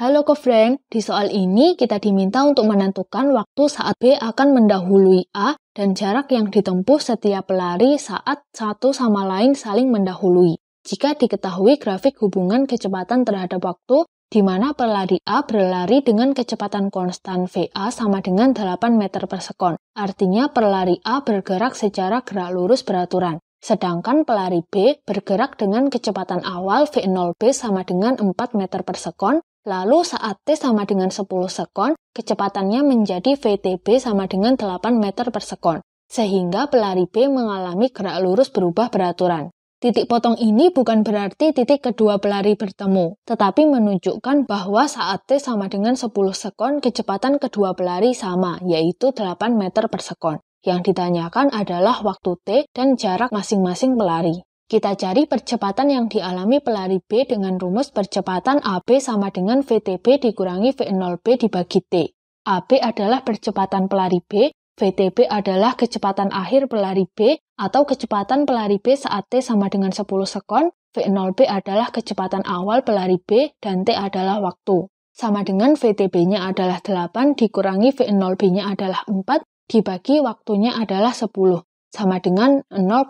Halo kofren, di soal ini kita diminta untuk menentukan waktu saat B akan mendahului A dan jarak yang ditempuh setiap pelari saat satu sama lain saling mendahului. Jika diketahui grafik hubungan kecepatan terhadap waktu, di mana pelari A berlari dengan kecepatan konstan VA sama dengan 8 meter per sekon. Artinya pelari A bergerak secara gerak lurus beraturan. Sedangkan pelari B bergerak dengan kecepatan awal V0B sama dengan 4 meter per sekon, lalu saat T sama dengan 10 sekon, kecepatannya menjadi VTB sama dengan 8 meter per sekon, sehingga pelari B mengalami gerak lurus berubah beraturan. Titik potong ini bukan berarti titik kedua pelari bertemu, tetapi menunjukkan bahwa saat T sama dengan 10 sekon, kecepatan kedua pelari sama, yaitu 8 meter per sekon. Yang ditanyakan adalah waktu T dan jarak masing-masing pelari. Kita cari percepatan yang dialami pelari B dengan rumus percepatan AB sama dengan VTB dikurangi V0B dibagi T. AB adalah percepatan pelari B, VTB adalah kecepatan akhir pelari B atau kecepatan pelari B saat T sama dengan 10 sekon, V0B adalah kecepatan awal pelari B dan T adalah waktu. Sama dengan VTB-nya adalah 8 dikurangi V0B-nya adalah 4 dibagi waktunya adalah 10, sama dengan 0,4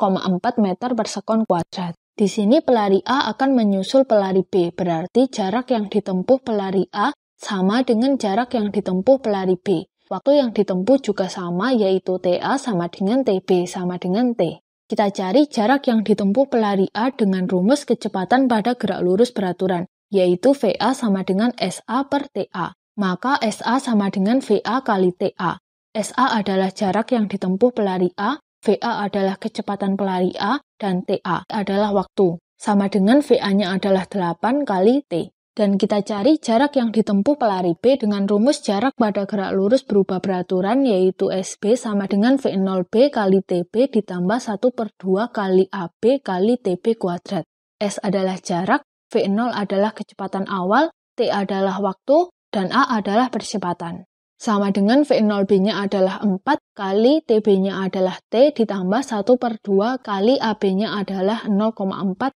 meter per sekon kuadrat. Di sini pelari A akan menyusul pelari B, berarti jarak yang ditempuh pelari A sama dengan jarak yang ditempuh pelari B. Waktu yang ditempuh juga sama, yaitu TA sama dengan TB sama dengan T. Kita cari jarak yang ditempuh pelari A dengan rumus kecepatan pada gerak lurus beraturan, yaitu VA sama dengan SA per TA. Maka SA sama dengan VA kali TA. SA adalah jarak yang ditempuh pelari A, VA adalah kecepatan pelari A, dan TA adalah waktu. Sama dengan VA-nya adalah 8 kali T. Dan kita cari jarak yang ditempuh pelari B dengan rumus jarak pada gerak lurus berubah beraturan yaitu SB sama dengan V0B kali TB ditambah 1 per 2 kali AB kali TB kuadrat. S adalah jarak, V0 adalah kecepatan awal, T adalah waktu, dan A adalah percepatan. Sama dengan V0B-nya adalah 4 kali TB-nya adalah T ditambah 1 per 2 kali AB-nya adalah 0,4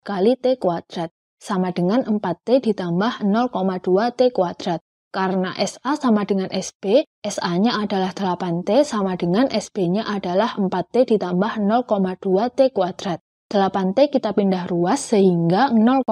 kali T kuadrat. Sama dengan 4T ditambah 0,2 T kuadrat. Karena SA sama dengan SB, SA-nya adalah 8T sama dengan SB-nya adalah 4T ditambah 0,2 T kuadrat. 8T kita pindah ruas sehingga 0,2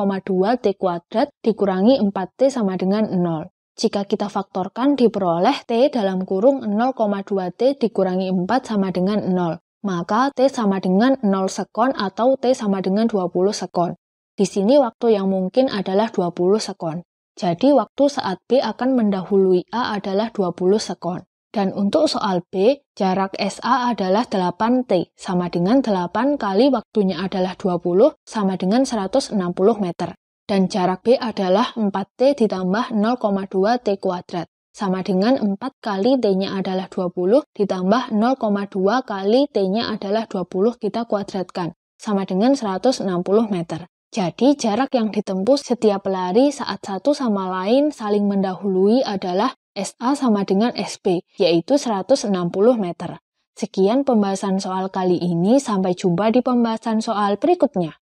T kuadrat dikurangi 4T sama dengan 0. Jika kita faktorkan diperoleh T dalam kurung 0,2T dikurangi 4 sama dengan 0. Maka T sama dengan 0 sekon atau T sama dengan 20 sekon. Di sini waktu yang mungkin adalah 20 sekon. Jadi waktu saat B akan mendahului A adalah 20 sekon. Dan untuk soal B, jarak SA adalah 8T, sama dengan 8 kali waktunya adalah 20, sama dengan 160 meter dan jarak B adalah 4T ditambah 0,2T kuadrat, sama dengan 4 kali T-nya adalah 20 ditambah 0,2 kali T-nya adalah 20 kita kuadratkan, sama dengan 160 meter. Jadi jarak yang ditempuh setiap pelari saat satu sama lain saling mendahului adalah SA sama dengan SP, yaitu 160 meter. Sekian pembahasan soal kali ini, sampai jumpa di pembahasan soal berikutnya.